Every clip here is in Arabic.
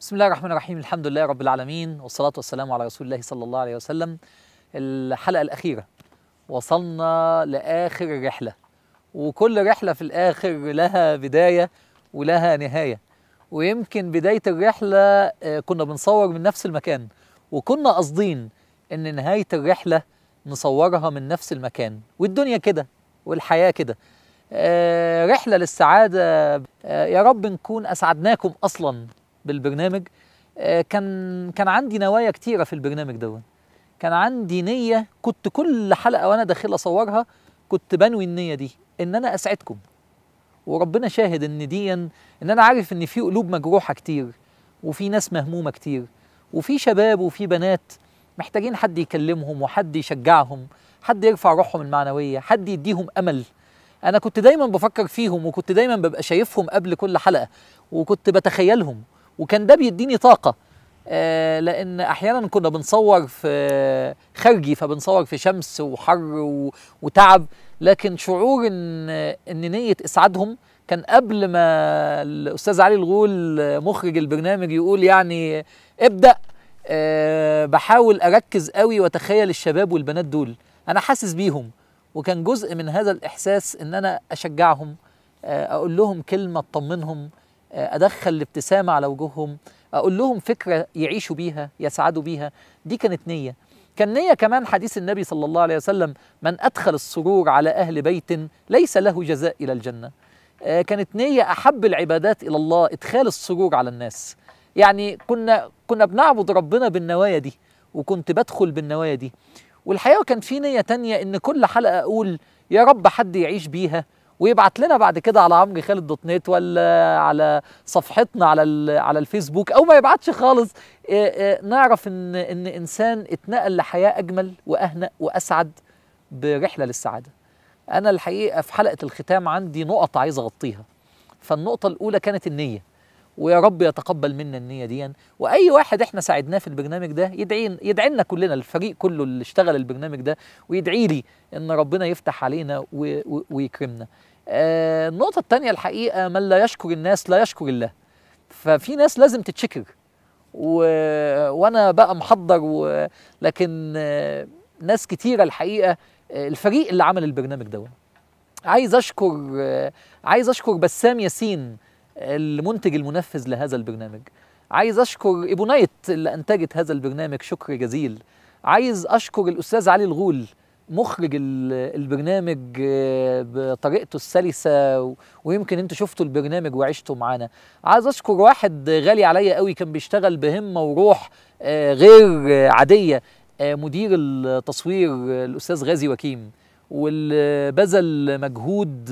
بسم الله الرحمن الرحيم الحمد لله رب العالمين والصلاة والسلام على رسول الله صلى الله عليه وسلم الحلقة الأخيرة وصلنا لآخر رحلة وكل رحلة في الآخر لها بداية ولها نهاية ويمكن بداية الرحلة آه، كنا بنصور من نفس المكان وكنا قاصدين إن نهاية الرحلة نصورها من نفس المكان والدنيا كده والحياة كده آه، رحلة للسعادة آه، يا رب نكون أسعدناكم أصلاً بالبرنامج آه، كان كان عندي نوايا كتيره في البرنامج ده كان عندي نيه كنت كل حلقه وانا داخل اصورها كنت بنوي النيه دي ان انا اسعدكم وربنا شاهد ان دي ان انا عارف ان في قلوب مجروحه كتير وفي ناس مهمومه كتير وفي شباب وفي بنات محتاجين حد يكلمهم وحد يشجعهم حد يرفع روحهم المعنويه حد يديهم امل انا كنت دايما بفكر فيهم وكنت دايما ببقى شايفهم قبل كل حلقه وكنت بتخيلهم وكان ده بيديني طاقه آه لان احيانا كنا بنصور في خارجي فبنصور في شمس وحر وتعب لكن شعور ان ان نيه اسعادهم كان قبل ما الاستاذ علي الغول مخرج البرنامج يقول يعني ابدا أه بحاول اركز قوي واتخيل الشباب والبنات دول انا حاسس بيهم وكان جزء من هذا الاحساس ان انا اشجعهم آه، اقول لهم كلمه تطمنهم ادخل الابتسامه على وجوههم اقول لهم فكره يعيشوا بيها يسعدوا بيها دي كانت نيه كان نيه كمان حديث النبي صلى الله عليه وسلم من ادخل السرور على اهل بيت ليس له جزاء الى الجنه آه، كانت نيه احب العبادات الى الله ادخال السرور على الناس يعني كنا كنا بنعبد ربنا بالنوايا دي وكنت بدخل بالنوايا دي والحقيقه كان في نيه تانية ان كل حلقه اقول يا رب حد يعيش بيها ويبعت لنا بعد كده على عمرو خالد دوت نت ولا على صفحتنا على على الفيسبوك او ما يبعتش خالص نعرف ان ان انسان اتنقل لحياه اجمل واهنأ واسعد برحله للسعاده. انا الحقيقه في حلقه الختام عندي نقط عايز اغطيها. فالنقطه الاولى كانت النيه. ويا رب يتقبل منا النيه دي واي واحد احنا ساعدناه في البرنامج ده يدعي يدعي لنا كلنا الفريق كله اللي اشتغل البرنامج ده ويدعي لي ان ربنا يفتح علينا ويكرمنا آه، النقطة الثانية الحقيقة من لا يشكر الناس لا يشكر الله ففي ناس لازم تتشكر و... وانا بقى محضر و... لكن آه، ناس كتيرة الحقيقة آه، الفريق اللي عمل البرنامج ده عايز اشكر عايز اشكر بسام ياسين المنتج المنفذ لهذا البرنامج عايز اشكر نايت اللي انتجت هذا البرنامج شكر جزيل عايز اشكر الاستاذ علي الغول مخرج البرنامج آه، بطريقته السلسه ويمكن انتوا شفتوا البرنامج وعشتوا معانا عايز اشكر واحد غالي عليا قوي كان بيشتغل بهمه وروح آه، غير عاديه آه، مدير التصوير الاستاذ غازي وكيم واللي بذل مجهود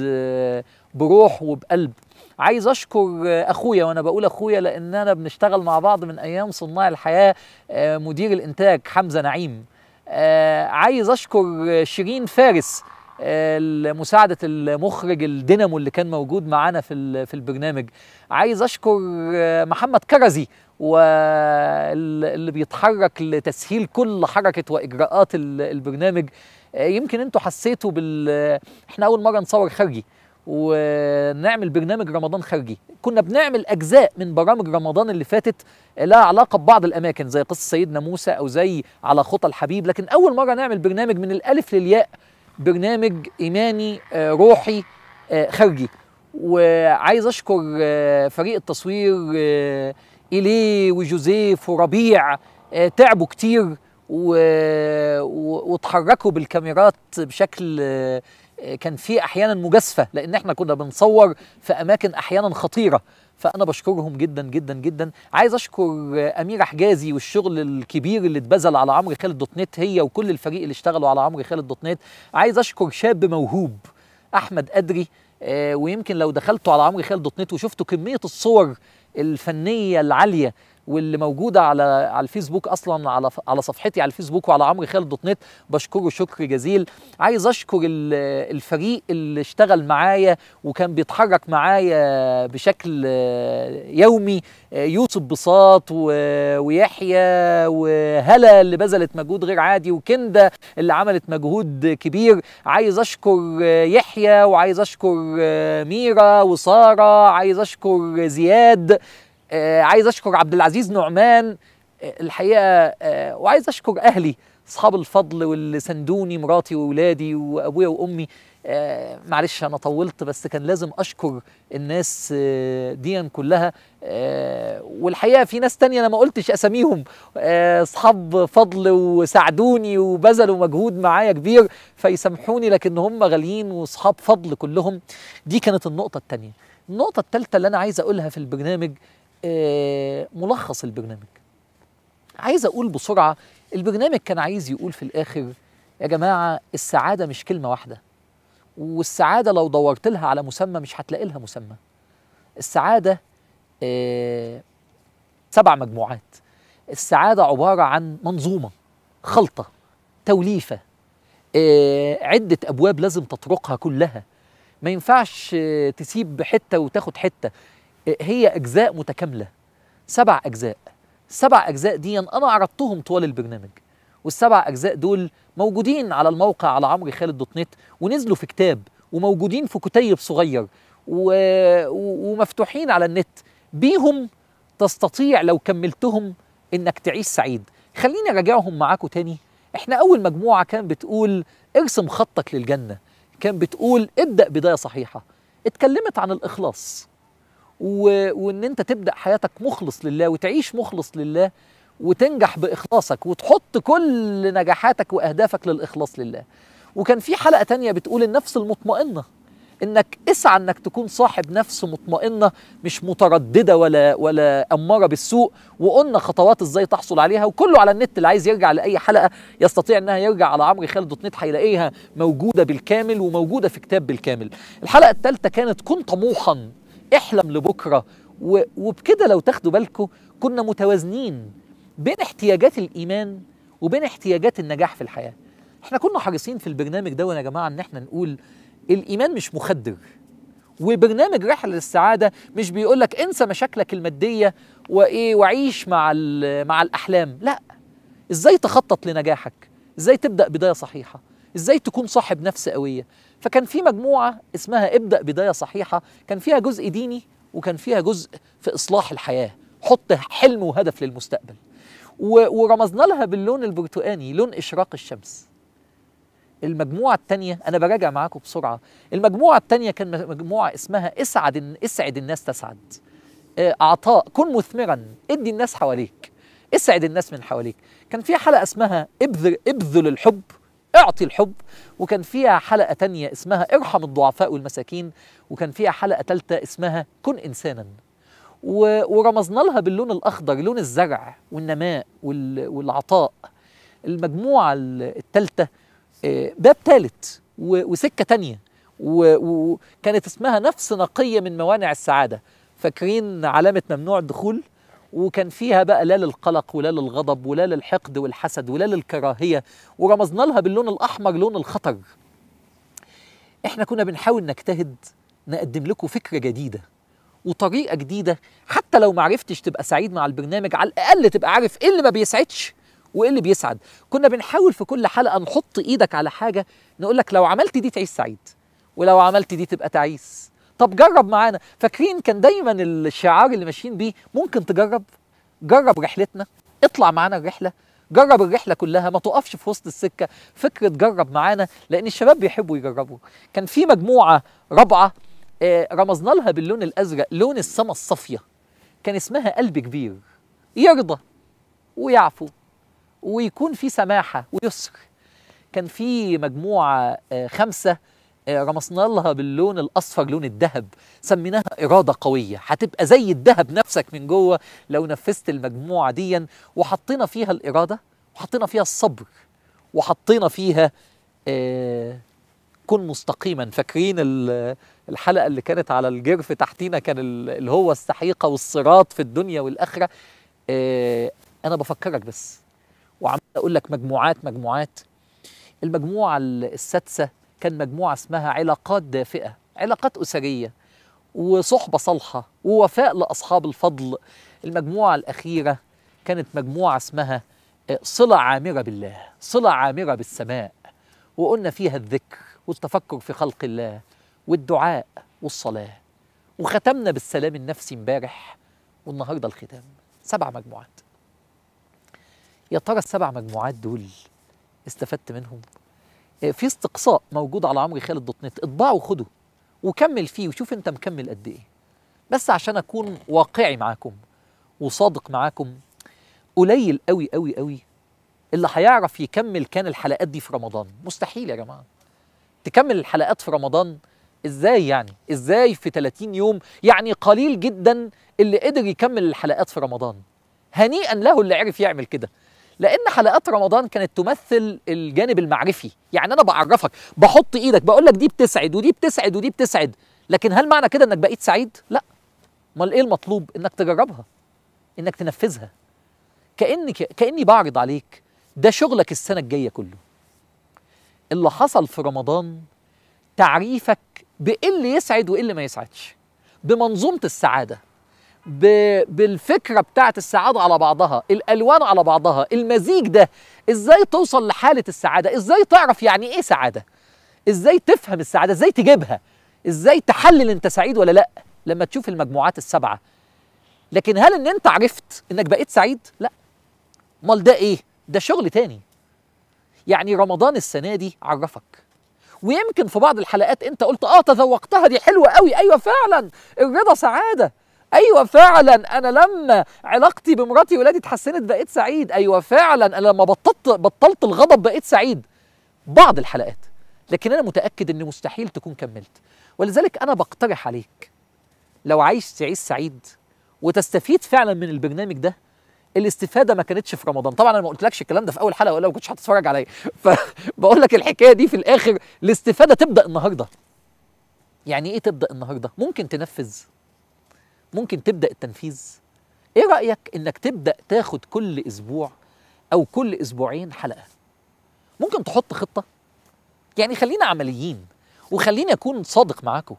بروح وبقلب عايز اشكر اخويا وانا بقول اخويا لان انا بنشتغل مع بعض من ايام صناع الحياه مدير الانتاج حمزه نعيم آه، عايز اشكر شيرين فارس آه، مساعدة المخرج الدينامو اللي كان موجود معانا في في البرنامج عايز أشكر آه، محمد كرزي واللي بيتحرك لتسهيل كل حركة وإجراءات البرنامج يمكن أنتوا حسيتوا بال إحنا أول مرة نصور خارجي ونعمل برنامج رمضان خارجي كنا بنعمل اجزاء من برامج رمضان اللي فاتت لها علاقه ببعض الاماكن زي قصه سيدنا موسى او زي على خطى الحبيب لكن اول مره نعمل برنامج من الالف للياء برنامج ايماني آه، روحي آه، خارجي وعايز اشكر آه، فريق التصوير ايليه وجوزيف وربيع تعبوا كتير و... وتحركوا بالكاميرات بشكل كان في احيانا مجازفه لان احنا كنا بنصور في اماكن احيانا خطيره فانا بشكرهم جدا جدا جدا عايز اشكر اميره حجازي والشغل الكبير اللي اتبذل على عمرو خالد دوت نت هي وكل الفريق اللي اشتغلوا على عمرو خالد دوت نت عايز اشكر شاب موهوب احمد ادري آه، ويمكن لو دخلتوا على عمرو خالد دوت نت وشفتوا كميه الصور الفنيه العاليه واللي موجوده على على الفيسبوك اصلا على على صفحتي على الفيسبوك وعلى عمرو خالد دوت نت بشكره شكر جزيل عايز اشكر الفريق اللي اشتغل معايا وكان بيتحرك معايا بشكل آه، يومي آه، يوسف بساط ويحيى وهلا اللي بذلت مجهود غير عادي وكندا اللي عملت مجهود كبير عايز اشكر آه، يحيى وعايز اشكر ميرا وساره عايز اشكر زياد آه، عايز اشكر عبد العزيز نعمان آه، الحقيقه آه، وعايز اشكر اهلي اصحاب الفضل واللي سندوني مراتي واولادي وابويا وامي آه معلش انا طولت بس كان لازم اشكر الناس آه دي كلها آه والحقيقه في ناس تانية انا ما قلتش اساميهم اصحاب فضل وساعدوني وبذلوا مجهود معايا كبير فيسامحوني لكن هم غاليين واصحاب فضل كلهم دي كانت النقطه التانية النقطه الثالثه اللي انا عايز اقولها في البرنامج آه، ملخص البرنامج عايز اقول بسرعه البرنامج كان عايز يقول في الاخر يا جماعه السعاده مش كلمه واحده والسعاده لو دورت لها على مسمى مش هتلاقي لها مسمى السعاده آه، سبع مجموعات السعاده عباره عن منظومه خلطه توليفه آه، عده ابواب لازم تطرقها كلها ما ينفعش تسيب حته وتاخد حته هي أجزاء متكاملة سبع أجزاء السبع أجزاء دي أنا عرضتهم طوال البرنامج والسبع أجزاء دول موجودين على الموقع على عمري خالد دوت نت ونزلوا في كتاب وموجودين في كتيب صغير و... ومفتوحين على النت بيهم تستطيع لو كملتهم انك تعيش سعيد خليني اراجعهم معاكم تاني احنا اول مجموعه كان بتقول ارسم خطك للجنه كان بتقول ابدا بدايه صحيحه اتكلمت عن الاخلاص و... وان انت تبدا حياتك مخلص لله وتعيش مخلص لله وتنجح باخلاصك وتحط كل نجاحاتك واهدافك للاخلاص لله وكان في حلقه تانية بتقول النفس المطمئنه انك اسعى انك تكون صاحب نفس مطمئنه مش متردده ولا ولا اماره بالسوء وقلنا خطوات ازاي تحصل عليها وكله على النت اللي عايز يرجع لاي حلقه يستطيع انها يرجع على عمرو خالد دوت نت هيلاقيها موجوده بالكامل وموجوده في كتاب بالكامل الحلقه الثالثه كانت كن طموحا احلم لبكرة وبكده لو تاخدوا بالكم كنا متوازنين بين احتياجات الإيمان وبين احتياجات النجاح في الحياة احنا كنا حريصين في البرنامج ده يا جماعة ان احنا نقول الإيمان مش مخدر وبرنامج رحلة للسعادة مش بيقولك انسى مشاكلك المادية وايه وعيش مع مع الأحلام لا ازاي تخطط لنجاحك ازاي تبدأ بداية صحيحة ازاي تكون صاحب نفس قويه فكان في مجموعه اسمها ابدا بدايه صحيحه كان فيها جزء ديني وكان فيها جزء في اصلاح الحياه حط حلم وهدف للمستقبل ورمزنا لها باللون البرتقاني لون اشراق الشمس المجموعة التانية أنا براجع معاكم بسرعة المجموعة التانية كان مجموعة اسمها اسعد اسعد الناس تسعد آه، أعطاء كن مثمرا ادي الناس حواليك اسعد الناس من حواليك كان في حلقة اسمها ابذل ابذل الحب اعطي الحب وكان فيها حلقة تانية اسمها ارحم الضعفاء والمساكين وكان فيها حلقة تالتة اسمها كن إنسانا ورمزنا لها باللون الأخضر لون الزرع والنماء والعطاء المجموعة التالتة آه، باب تالت وسكة تانية وكانت اسمها نفس نقية من موانع السعادة فاكرين علامة ممنوع الدخول وكان فيها بقى لا للقلق ولا للغضب ولا للحقد والحسد ولا للكراهية ورمزنا لها باللون الأحمر لون الخطر احنا كنا بنحاول نجتهد نقدم لكم فكرة جديدة وطريقة جديدة حتى لو معرفتش تبقى سعيد مع البرنامج على الأقل تبقى عارف إيه اللي ما بيسعدش وإيه اللي بيسعد كنا بنحاول في كل حلقة نحط إيدك على حاجة نقولك لو عملت دي تعيش سعيد ولو عملت دي تبقى تعيس طب جرب معانا فاكرين كان دايما الشعار اللي ماشيين بيه ممكن تجرب جرب رحلتنا اطلع معانا الرحله جرب الرحله كلها ما تقفش في وسط السكه فكره جرب معانا لان الشباب بيحبوا يجربوا كان في مجموعه رابعه آه، رمزنا لها باللون الازرق لون السما الصافيه كان اسمها قلب كبير يرضى ويعفو ويكون في سماحه ويسر كان في مجموعه آه، خمسه غمصنا آه، لها باللون الاصفر لون الذهب سميناها اراده قويه هتبقى زي الذهب نفسك من جوه لو نفذت المجموعه دي وحطينا فيها الاراده وحطينا فيها الصبر وحطينا فيها آه كن مستقيما فاكرين الحلقه اللي كانت على الجرف تحتينا كان اللي هو السحيقه والصراط في الدنيا والاخره آه انا بفكرك بس وعم اقول لك مجموعات مجموعات المجموعه السادسه كان مجموعة اسمها علاقات دافئة علاقات أسرية وصحبة صالحة ووفاء لأصحاب الفضل المجموعة الأخيرة كانت مجموعة اسمها آه، صلة عامرة بالله صلة عامرة بالسماء وقلنا فيها الذكر والتفكر في خلق الله والدعاء والصلاة وختمنا بالسلام النفسي امبارح والنهاردة الختام سبع مجموعات يا ترى السبع مجموعات دول استفدت منهم آه، في استقصاء موجود على عمرو خالد دوت نت اطبعه وخده وكمل فيه وشوف انت مكمل قد ايه بس عشان اكون واقعي معاكم وصادق معاكم قليل قوي قوي قوي اللي هيعرف يكمل كان الحلقات دي في رمضان مستحيل يا جماعه تكمل الحلقات في رمضان ازاي يعني ازاي في 30 يوم يعني قليل جدا اللي قدر يكمل الحلقات في رمضان هنيئا له اللي عرف يعمل كده لان حلقات رمضان كانت تمثل الجانب المعرفي يعني انا بعرفك بحط ايدك بقول لك دي بتسعد ودي بتسعد ودي بتسعد لكن هل معنى كده انك بقيت سعيد لا امال ايه المطلوب انك تجربها انك تنفذها كاني كاني بعرض عليك ده شغلك السنه الجايه كله اللي حصل في رمضان تعريفك بايه اللي يسعد وايه اللي ما يسعدش بمنظومه السعاده بالفكره بتاعه السعاده على بعضها الالوان على بعضها المزيج ده ازاي توصل لحاله السعاده ازاي تعرف يعني ايه سعاده ازاي تفهم السعاده ازاي تجيبها ازاي تحلل انت سعيد ولا لا لما تشوف المجموعات السبعه لكن هل ان انت عرفت انك بقيت سعيد لا امال ده ايه ده شغل تاني يعني رمضان السنه دي عرفك ويمكن في بعض الحلقات انت قلت اه تذوقتها دي حلوه قوي ايوه فعلا الرضا سعاده ايوه فعلا انا لما علاقتي بمراتي ولادي اتحسنت بقيت سعيد ايوه فعلا انا لما بطلت بطلت الغضب بقيت سعيد بعض الحلقات لكن انا متاكد ان مستحيل تكون كملت ولذلك انا بقترح عليك لو عايز تعيش سعيد وتستفيد فعلا من البرنامج ده الاستفاده ما كانتش في رمضان طبعا انا ما قلتلكش الكلام ده في اول حلقه ولا ما كنتش هتتفرج عليا فبقول لك الحكايه دي في الاخر الاستفاده تبدا النهارده يعني ايه تبدا النهارده ممكن تنفذ ممكن تبدا التنفيذ ايه رايك انك تبدا تاخد كل اسبوع او كل اسبوعين حلقه ممكن تحط خطه يعني خلينا عمليين وخليني اكون صادق معاكم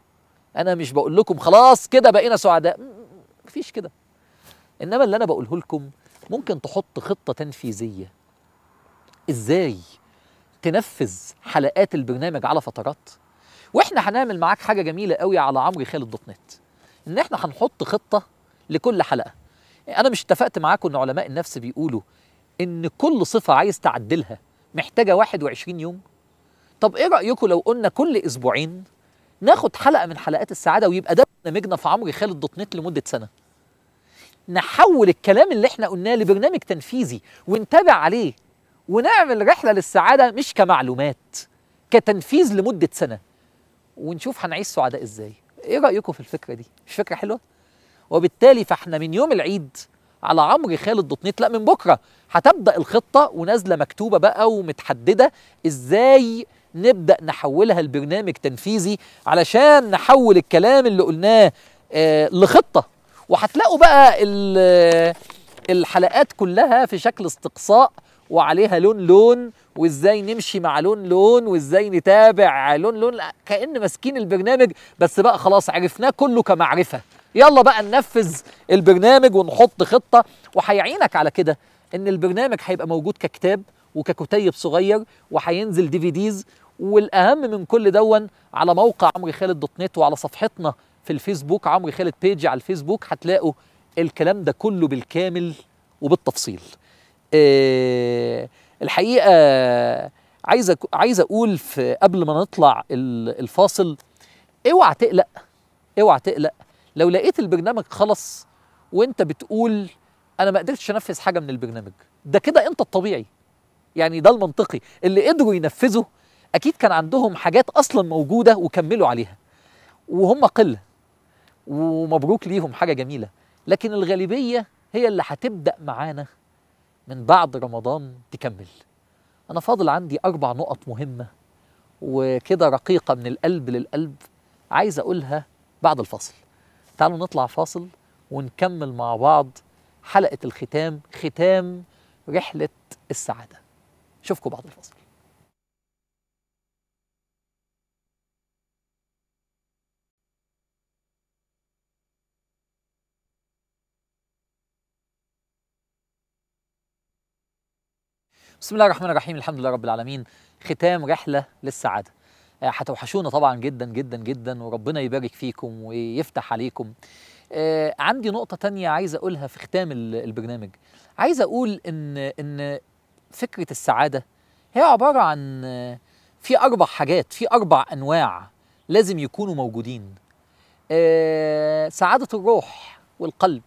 انا مش بقول لكم خلاص كده بقينا سعداء مفيش كده انما اللي انا بقوله لكم ممكن تحط خطه تنفيذيه ازاي تنفذ حلقات البرنامج على فترات واحنا هنعمل معاك حاجه جميله قوي على عمرو خالد دوت نت ان احنا هنحط خطه لكل حلقه انا مش اتفقت معاكم ان علماء النفس بيقولوا ان كل صفه عايز تعدلها محتاجه 21 يوم طب ايه رايكم لو قلنا كل اسبوعين ناخد حلقه من حلقات السعاده ويبقى ده برنامجنا في عمرو خالد دوت نت لمده سنه نحول الكلام اللي احنا قلناه لبرنامج تنفيذي ونتابع عليه ونعمل رحله للسعاده مش كمعلومات كتنفيذ لمده سنه ونشوف هنعيش سعداء ازاي ايه رايكم في الفكره دي مش فكره حلوه وبالتالي فاحنا من يوم العيد على عمرو خالد دوت نت لا من بكره هتبدا الخطه ونازله مكتوبه بقى ومتحدده ازاي نبدا نحولها لبرنامج تنفيذي علشان نحول الكلام اللي قلناه آه لخطه وهتلاقوا بقى الحلقات كلها في شكل استقصاء وعليها لون لون وازاي نمشي مع لون لون وازاي نتابع لون لون كأن ماسكين البرنامج بس بقى خلاص عرفناه كله كمعرفة يلا بقى ننفذ البرنامج ونحط خطة وهيعينك على كده ان البرنامج هيبقى موجود ككتاب وككتيب صغير وهينزل دي في ديز والاهم من كل دون على موقع عمرو خالد دوت نت وعلى صفحتنا في الفيسبوك عمرو خالد بيج على الفيسبوك هتلاقوا الكلام ده كله بالكامل وبالتفصيل إيه الحقيقه عايز عايز اقول في قبل ما نطلع الفاصل اوعى تقلق اوعى تقلق لو لقيت البرنامج خلص وانت بتقول انا ما قدرتش انفذ حاجه من البرنامج ده كده انت الطبيعي يعني ده المنطقي اللي قدروا ينفذوا اكيد كان عندهم حاجات اصلا موجوده وكملوا عليها وهم قله ومبروك ليهم حاجه جميله لكن الغالبيه هي اللي هتبدا معانا من بعد رمضان تكمل أنا فاضل عندي أربع نقط مهمة وكده رقيقة من القلب للقلب عايز أقولها بعد الفاصل تعالوا نطلع فاصل ونكمل مع بعض حلقة الختام ختام رحلة السعادة أشوفكم بعد الفاصل بسم الله الرحمن الرحيم الحمد لله رب العالمين ختام رحلة للسعادة آه، هتوحشونا طبعا جدا جدا جدا وربنا يبارك فيكم ويفتح عليكم آه، عندي نقطة تانية عايز أقولها في ختام البرنامج عايز أقول إن إن فكرة السعادة هي عبارة عن آه، في أربع حاجات في أربع أنواع لازم يكونوا موجودين سعادة الروح والقلب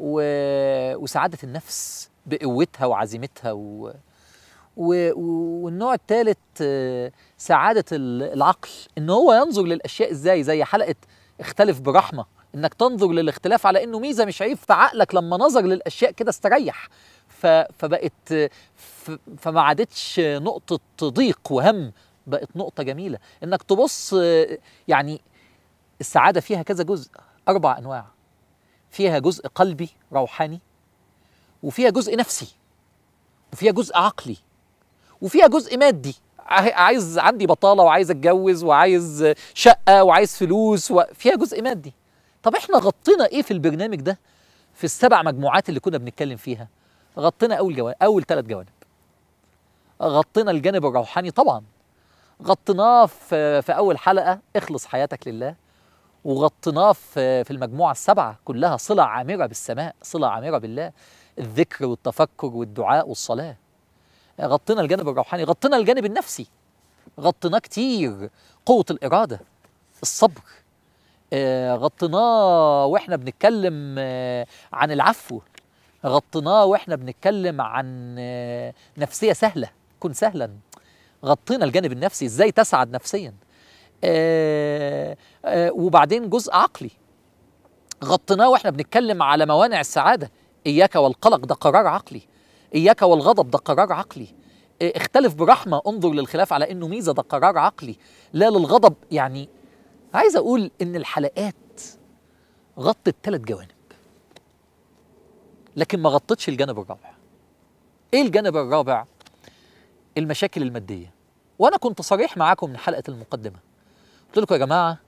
وسعادة النفس بقوتها وعزيمتها و... و... والنوع الثالث آه، سعادة العقل إن هو ينظر للأشياء إزاي زي حلقة اختلف برحمة إنك تنظر للاختلاف على إنه ميزة مش عيب فعقلك لما نظر للأشياء كده استريح ف... فبقت ف... فما عادتش نقطة ضيق وهم بقت نقطة جميلة إنك تبص آه، يعني السعادة فيها كذا جزء أربع أنواع فيها جزء قلبي روحاني وفيها جزء نفسي وفيها جزء عقلي وفيها جزء مادي عايز عندي بطاله وعايز اتجوز وعايز شقه وعايز فلوس وفيها جزء مادي طب احنا غطينا ايه في البرنامج ده في السبع مجموعات اللي كنا بنتكلم فيها غطينا اول جوانب اول ثلاث جوانب غطينا الجانب الروحاني طبعا غطيناه في, في اول حلقه اخلص حياتك لله وغطيناه في, في المجموعه السبعه كلها صله عامره بالسماء صله عامره بالله الذكر والتفكر والدعاء والصلاة غطينا الجانب الروحاني غطينا الجانب النفسي غطيناه كتير قوة الإرادة الصبر آه، غطيناه واحنا بنتكلم آه، عن العفو غطيناه واحنا بنتكلم عن آه، نفسية سهلة كن سهلا غطينا الجانب النفسي ازاي تسعد نفسيا وبعدين جزء عقلي غطيناه واحنا بنتكلم على موانع السعاده إياك والقلق ده قرار عقلي إياك والغضب ده قرار عقلي إيه، اختلف برحمة انظر للخلاف على إنه ميزة ده قرار عقلي لا للغضب يعني عايز أقول إن الحلقات غطت ثلاث جوانب لكن ما غطتش الجانب الرابع ايه الجانب الرابع المشاكل الماديه وانا كنت صريح معاكم من حلقه المقدمه قلت لكم يا جماعه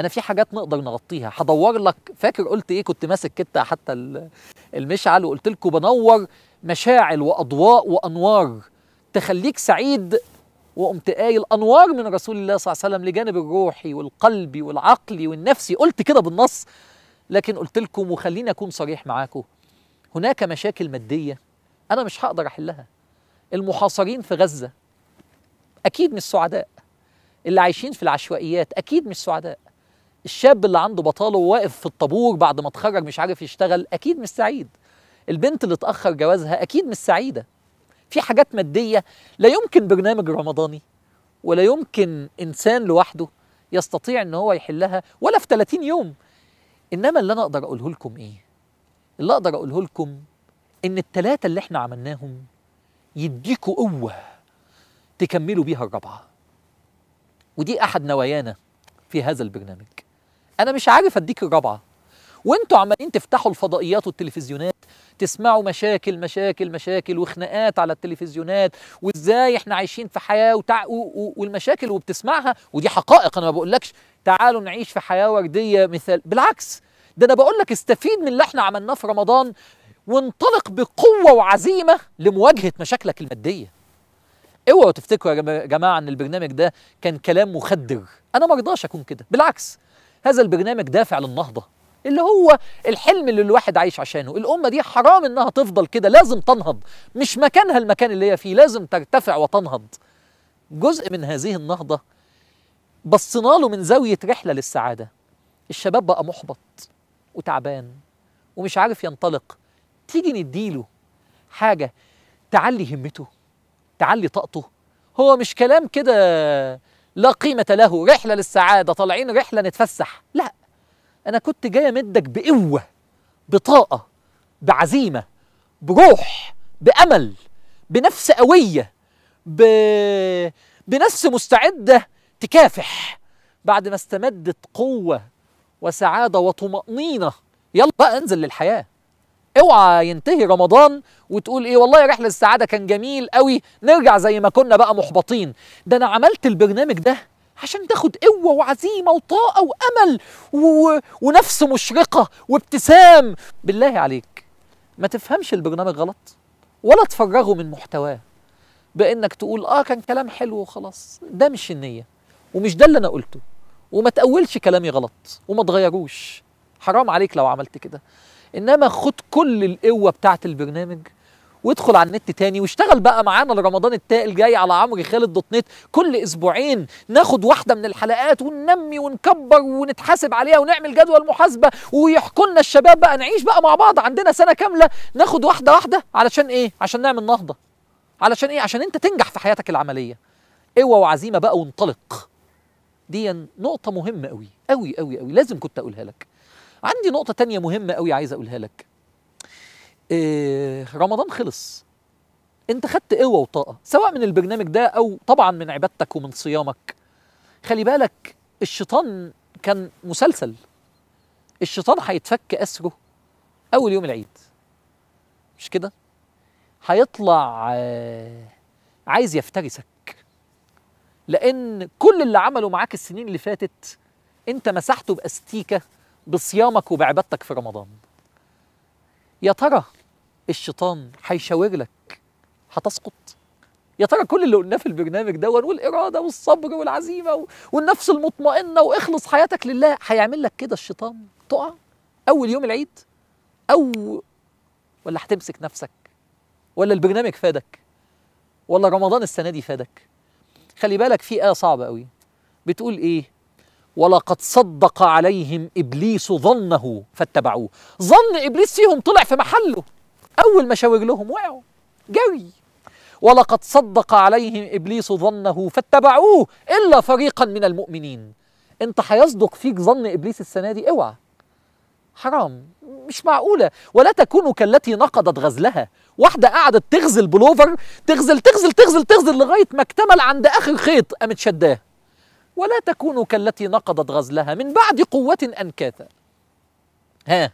انا في حاجات نقدر نغطيها هدور لك فاكر قلت ايه كنت ماسك كده حتى المشعل وقلت لكم بنور مشاعل واضواء وانوار تخليك سعيد وقمت قايل انوار من رسول الله صلى الله عليه وسلم لجانب الروحي والقلبي والعقلي والنفسي قلت كده بالنص لكن قلت لكم وخليني اكون صريح معاكم هناك مشاكل ماديه انا مش هقدر احلها المحاصرين في غزه اكيد مش سعداء اللي عايشين في العشوائيات اكيد مش سعداء الشاب اللي عنده بطاله وواقف في الطابور بعد ما اتخرج مش عارف يشتغل اكيد مش سعيد البنت اللي اتاخر جوازها اكيد مش سعيده في حاجات ماديه لا يمكن برنامج رمضاني ولا يمكن انسان لوحده يستطيع ان هو يحلها ولا في 30 يوم انما اللي انا اقدر اقوله لكم ايه اللي اقدر اقوله لكم ان الثلاثه اللي احنا عملناهم يديكوا قوه تكملوا بيها الرابعه ودي احد نوايانا في هذا البرنامج انا مش عارف اديك الرابعه وانتوا عمالين تفتحوا الفضائيات والتلفزيونات تسمعوا مشاكل مشاكل مشاكل وخناقات على التلفزيونات وازاي احنا عايشين في حياه وتع... و... و... والمشاكل وبتسمعها ودي حقائق انا ما بقولكش تعالوا نعيش في حياه ورديه مثال بالعكس ده انا بقول لك استفيد من اللي احنا عملناه في رمضان وانطلق بقوه وعزيمه لمواجهه مشاكلك الماديه اوعوا تفتكروا يا جماعه ان البرنامج ده كان كلام مخدر انا ما ارضاش اكون كده بالعكس هذا البرنامج دافع للنهضة اللي هو الحلم اللي الواحد عايش عشانه الأمة دي حرام إنها تفضل كده لازم تنهض مش مكانها المكان اللي هي فيه لازم ترتفع وتنهض جزء من هذه النهضة بصينا له من زاوية رحلة للسعادة الشباب بقى محبط وتعبان ومش عارف ينطلق تيجي نديله حاجة تعلي همته تعلي طاقته هو مش كلام كده لا قيمة له رحلة للسعادة طالعين رحلة نتفسح لا أنا كنت جاي أمدك بقوة بطاقة بعزيمة بروح بأمل بنفس قوية ب... بنفس مستعدة تكافح بعد ما استمدت قوة وسعادة وطمأنينة يلا بقى انزل للحياة اوعى ينتهي رمضان وتقول ايه والله رحله السعاده كان جميل قوي نرجع زي ما كنا بقى محبطين ده انا عملت البرنامج ده عشان تاخد قوة وعزيمة وطاقة وأمل و... ونفس مشرقة وابتسام بالله عليك ما تفهمش البرنامج غلط ولا تفرغه من محتواه بانك تقول اه كان كلام حلو وخلاص ده مش النيه ومش ده اللي انا قلته وما تاولش كلامي غلط وما تغيروش حرام عليك لو عملت كده انما خد كل القوه بتاعه البرنامج وادخل على النت تاني واشتغل بقى معانا لرمضان التاء الجاي على عمرو خالد دوت نت كل اسبوعين ناخد واحده من الحلقات وننمي ونكبر ونتحاسب عليها ونعمل جدول محاسبه ويحكوا لنا الشباب بقى نعيش بقى مع بعض عندنا سنه كامله ناخد واحده واحده علشان ايه؟ عشان نعمل نهضه. علشان ايه؟ عشان انت تنجح في حياتك العمليه. اوعى وعزيمه بقى وانطلق. دي نقطه مهمه قوي قوي قوي قوي لازم كنت اقولها لك. عندي نقطة تانية مهمة قوي عايز أقولها لك إيه رمضان خلص انت خدت قوة وطاقة سواء من البرنامج ده أو طبعا من عبادتك ومن صيامك خلي بالك الشيطان كان مسلسل الشيطان هيتفك أسره أول يوم العيد مش كده هيطلع آه، عايز يفترسك لأن كل اللي عمله معاك السنين اللي فاتت انت مسحته باستيكه بصيامك وبعبادتك في رمضان يا ترى الشيطان هيشاور لك هتسقط يا ترى كل اللي قلناه في البرنامج ده والإرادة والصبر والعزيمة والنفس المطمئنة واخلص حياتك لله هيعمل لك كده الشيطان تقع أول يوم العيد أو ولا هتمسك نفسك ولا البرنامج فادك ولا رمضان السنة دي فادك خلي بالك في آية صعبة قوي بتقول إيه ولقد صدق عليهم ابليس ظنه فاتبعوه ظن ابليس فيهم طلع في محله اول ما شاوج لهم وقعوا جري ولقد صدق عليهم ابليس ظنه فاتبعوه الا فريقا من المؤمنين انت هيصدق فيك ظن ابليس السنه دي اوعى حرام مش معقوله ولا تكونوا كالتي نقضت غزلها واحده قعدت تغزل بلوفر تغزل تغزل تغزل تغزل لغايه ما اكتمل عند اخر خيط قامت شداه ولا تكون كالتي نقضت غزلها من بعد قوة أنكاثا ها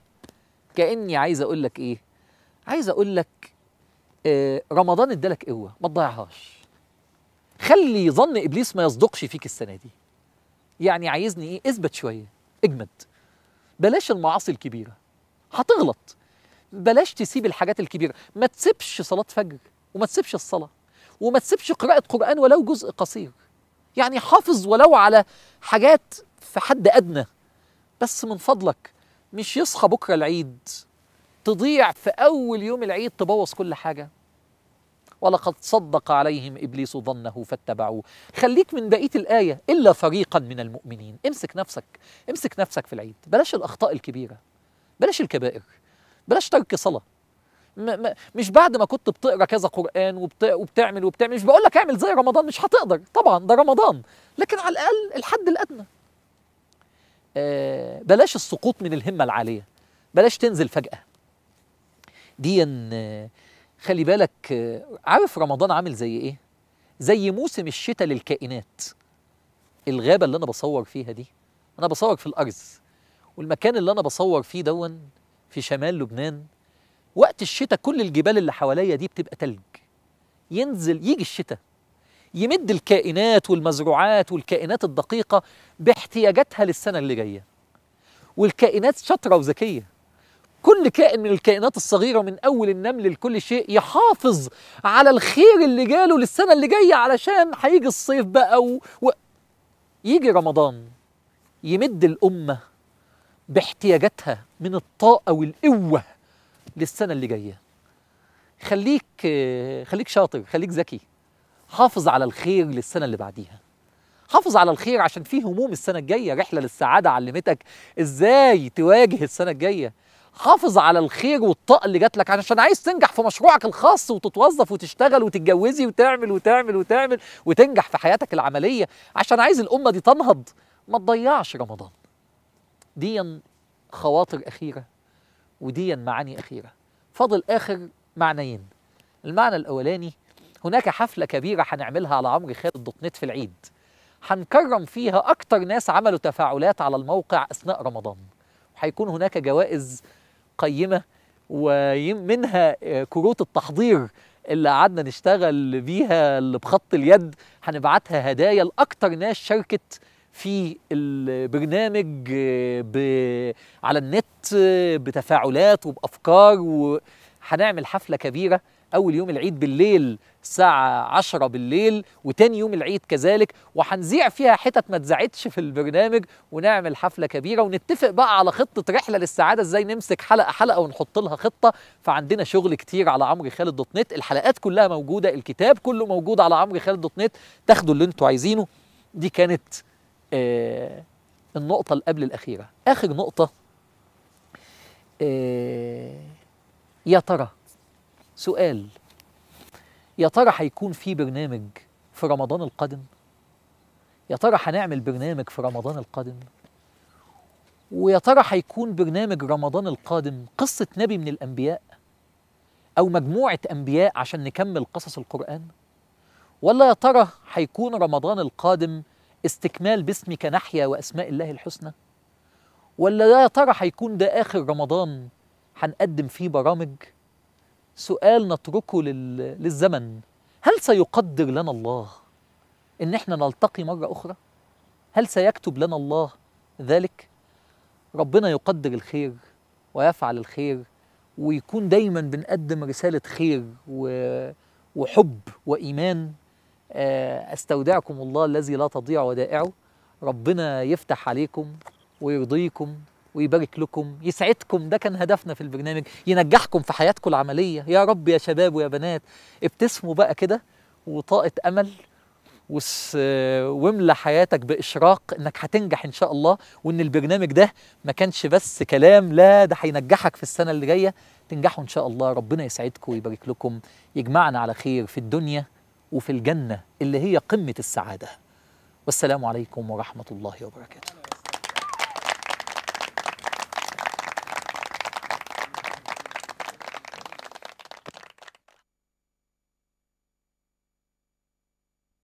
كأني عايز أقول لك إيه عايز أقول لك آه رمضان ادالك قوة ما تضيعهاش خلي ظن إبليس ما يصدقش فيك السنة دي يعني عايزني إيه اثبت شوية اجمد بلاش المعاصي الكبيرة هتغلط بلاش تسيب الحاجات الكبيرة ما تسيبش صلاة فجر وما تسيبش الصلاة وما تسيبش قراءة قرآن ولو جزء قصير يعني حافظ ولو على حاجات في حد أدنى بس من فضلك مش يصحى بكرة العيد تضيع في أول يوم العيد تبوظ كل حاجة ولقد صدق عليهم ابليس ظنه فاتبعوه خليك من بقيه الايه الا فريقا من المؤمنين امسك نفسك امسك نفسك في العيد بلاش الاخطاء الكبيره بلاش الكبائر بلاش ترك صلاه م م مش بعد ما كنت بتقرا كذا قران وبت وبتعمل وبتعمل مش بقول لك اعمل زي رمضان مش هتقدر طبعا ده رمضان لكن على الاقل الحد الادنى آه بلاش السقوط من الهمه العاليه بلاش تنزل فجاه دي آه، خلي بالك آه، عارف رمضان عامل زي ايه زي موسم الشتاء للكائنات الغابه اللي انا بصور فيها دي انا بصور في الارز والمكان اللي انا بصور فيه دون في شمال لبنان وقت الشتاء كل الجبال اللي حواليا دي بتبقى تلج ينزل يجي الشتاء يمد الكائنات والمزروعات والكائنات الدقيقة باحتياجاتها للسنة اللي جاية والكائنات شاطرة وذكية كل كائن من الكائنات الصغيرة من أول النمل لكل شيء يحافظ على الخير اللي جاله للسنة اللي جاية علشان هيجي الصيف بقى و... و... يجي رمضان يمد الأمة باحتياجاتها من الطاقة والقوة للسنه اللي جايه خليك خليك شاطر خليك ذكي حافظ على الخير للسنه اللي بعديها حافظ على الخير عشان في هموم السنه الجايه رحله للسعاده علمتك ازاي تواجه السنه الجايه حافظ على الخير والطاقه اللي جات لك عشان عايز تنجح في مشروعك الخاص وتتوظف وتشتغل وتتجوزي وتعمل وتعمل وتعمل وتنجح في حياتك العمليه عشان عايز الامه دي تنهض ما تضيعش رمضان دي خواطر اخيره وديا معاني أخيرة فاضل آخر معنيين المعنى الأولاني هناك حفلة كبيرة هنعملها على عمرو خالد دوت نت في العيد هنكرم فيها أكتر ناس عملوا تفاعلات على الموقع أثناء رمضان وهيكون هناك جوائز قيمة ومنها آه، كروت التحضير اللي قعدنا نشتغل بيها اللي بخط اليد هنبعتها هدايا لأكتر ناس شاركت في البرنامج آه، ب... على النت آه، بتفاعلات وبافكار وهنعمل حفله كبيره اول يوم العيد بالليل الساعه 10 بالليل وتاني يوم العيد كذلك وهنذيع فيها حتت ما اتذاعتش في البرنامج ونعمل حفله كبيره ونتفق بقى على خطه رحله للسعاده ازاي نمسك حلقه حلقه ونحط لها خطه فعندنا شغل كتير على عمري خالد دوت نت الحلقات كلها موجوده الكتاب كله موجود على عمري خالد دوت نت تاخدوا اللي انتوا عايزينه دي كانت آه النقطة اللي قبل الأخيرة آخر نقطة آه يا ترى سؤال يا ترى هيكون في برنامج في رمضان القادم يا ترى هنعمل برنامج في رمضان القادم ويا ترى هيكون برنامج رمضان القادم قصة نبي من الأنبياء أو مجموعة أنبياء عشان نكمل قصص القرآن ولا يا ترى هيكون رمضان القادم استكمال باسمك نحيا واسماء الله الحسنى ولا يا ترى هيكون ده اخر رمضان هنقدم فيه برامج سؤال نتركه لل... للزمن هل سيقدر لنا الله ان احنا نلتقي مره اخرى هل سيكتب لنا الله ذلك ربنا يقدر الخير ويفعل الخير ويكون دايما بنقدم رساله خير و... وحب وايمان آه، استودعكم الله الذي لا تضيع ودائعه ربنا يفتح عليكم ويرضيكم ويبارك لكم يسعدكم ده كان هدفنا في البرنامج ينجحكم في حياتكم العمليه يا رب يا شباب ويا بنات ابتسموا بقى كده وطاقه امل واملى حياتك باشراق انك هتنجح ان شاء الله وان البرنامج ده ما كانش بس كلام لا ده هينجحك في السنه اللي جايه تنجحوا ان شاء الله ربنا يسعدكم ويبارك لكم يجمعنا على خير في الدنيا وفي الجنة اللي هي قمة السعادة والسلام عليكم ورحمة الله وبركاته